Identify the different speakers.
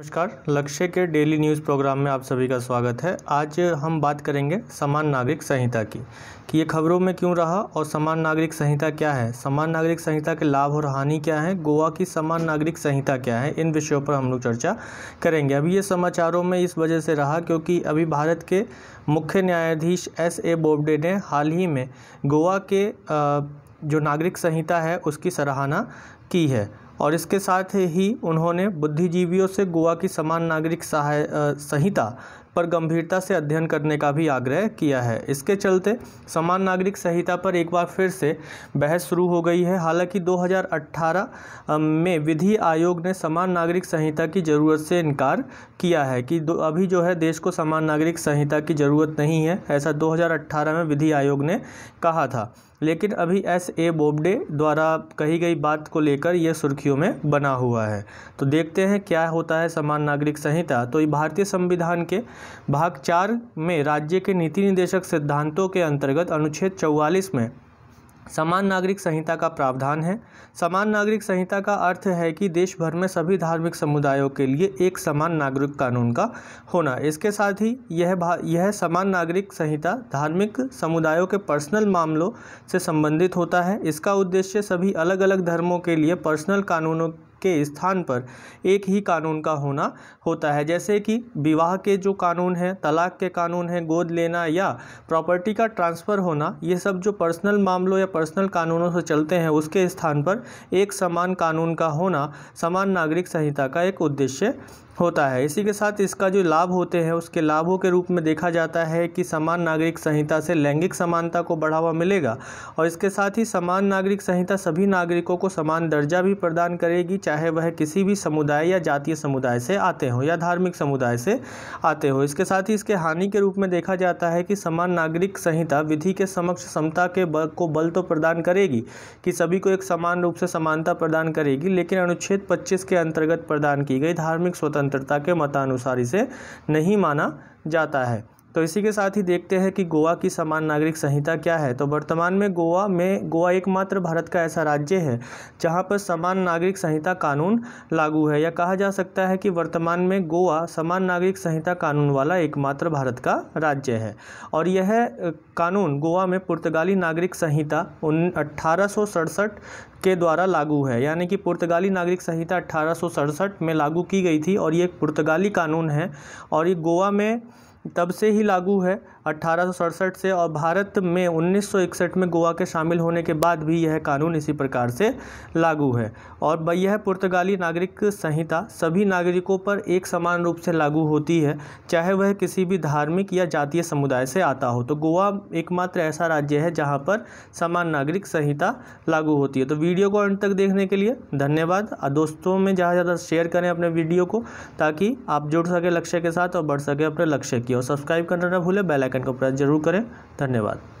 Speaker 1: नमस्कार लक्ष्य के डेली न्यूज़ प्रोग्राम में आप सभी का स्वागत है आज हम बात करेंगे समान नागरिक संहिता की कि ये खबरों में क्यों रहा और समान नागरिक संहिता क्या है समान नागरिक संहिता के लाभ और हानि क्या है गोवा की समान नागरिक संहिता क्या है इन विषयों पर हम लोग चर्चा करेंगे अभी ये समाचारों में इस वजह से रहा क्योंकि अभी भारत के मुख्य न्यायाधीश एस ए बोबडे ने हाल ही में गोवा के जो नागरिक संहिता है उसकी सराहना की है और इसके साथ ही उन्होंने बुद्धिजीवियों से गोवा की समान नागरिक सहाय संहिता पर गंभीरता से अध्ययन करने का भी आग्रह किया है इसके चलते समान नागरिक संहिता पर एक बार फिर से बहस शुरू हो गई है हालांकि 2018 में विधि आयोग ने समान नागरिक संहिता की ज़रूरत से इनकार किया है कि अभी जो है देश को समान नागरिक संहिता की ज़रूरत नहीं है ऐसा दो में विधि आयोग ने कहा था लेकिन अभी एस ए बोबडे द्वारा कही गई बात को लेकर यह सुर्खी अनुसूचियों में बना हुआ है तो देखते हैं क्या होता है समान नागरिक संहिता तो भारतीय संविधान के भाग चार में राज्य के नीति निदेशक सिद्धांतों के अंतर्गत अनुच्छेद चौवालीस में समान नागरिक संहिता का प्रावधान है समान नागरिक संहिता का अर्थ है कि देश भर में सभी धार्मिक समुदायों के लिए एक समान नागरिक कानून का होना इसके साथ ही यह यह समान नागरिक संहिता धार्मिक समुदायों के पर्सनल मामलों से संबंधित होता है इसका उद्देश्य सभी अलग अलग धर्मों के लिए पर्सनल कानूनों के स्थान पर एक ही कानून का होना होता है जैसे कि विवाह के जो कानून हैं तलाक के कानून हैं गोद लेना या प्रॉपर्टी का ट्रांसफ़र होना ये सब जो पर्सनल मामलों या पर्सनल कानूनों से चलते हैं उसके स्थान पर एक समान कानून का होना समान नागरिक संहिता का एक उद्देश्य होता है इसी के साथ इसका जो लाभ होते हैं उसके लाभों के रूप में देखा जाता है कि समान नागरिक संहिता से लैंगिक समानता को बढ़ावा मिलेगा और इसके साथ ही समान नागरिक संहिता सभी नागरिकों को समान दर्जा भी प्रदान करेगी चाहे वह किसी भी समुदाय या जातीय समुदाय से आते हों या धार्मिक समुदाय से आते हों इसके साथ ही इसके हानि के रूप में देखा जाता है कि समान नागरिक संहिता विधि के समक्ष समता के बल को बल तो प्रदान करेगी कि सभी को एक समान रूप से समानता प्रदान करेगी लेकिन अनुच्छेद पच्चीस के अंतर्गत प्रदान की गई धार्मिक स्वतंत्र स्वतंत्रता के मतानुसार इसे नहीं माना जाता है तो इसी के साथ ही देखते हैं कि गोवा की समान नागरिक संहिता क्या है तो वर्तमान में गोवा में गोवा एकमात्र भारत का ऐसा राज्य है जहां पर समान नागरिक संहिता कानून लागू है या कहा जा सकता है कि वर्तमान में गोवा समान नागरिक संहिता कानून वाला एकमात्र भारत का राज्य है और यह कानून गोवा में पुर्तगाली नागरिक संहिता उन के द्वारा लागू है यानी कि पुर्तगाली नागरिक संहिता अठारह में लागू की गई थी और ये एक पुर्तगाली कानून है और ये गोवा में तब से ही लागू है अट्ठारह से और भारत में 1961 में गोवा के शामिल होने के बाद भी यह कानून इसी प्रकार से लागू है और यह पुर्तगाली नागरिक संहिता सभी नागरिकों पर एक समान रूप से लागू होती है चाहे वह किसी भी धार्मिक या जातीय समुदाय से आता हो तो गोवा एकमात्र ऐसा राज्य है जहाँ पर समान नागरिक संहिता लागू होती है तो वीडियो को अंत तक देखने के लिए धन्यवाद और दोस्तों में ज़्यादा ज़्यादा शेयर करें अपने वीडियो को ताकि आप जुड़ सके लक्ष्य के साथ और बढ़ सके अपने लक्ष्य किया और सब्सक्राइब करना ना भूलें आइकन को प्रेस जरूर करें धन्यवाद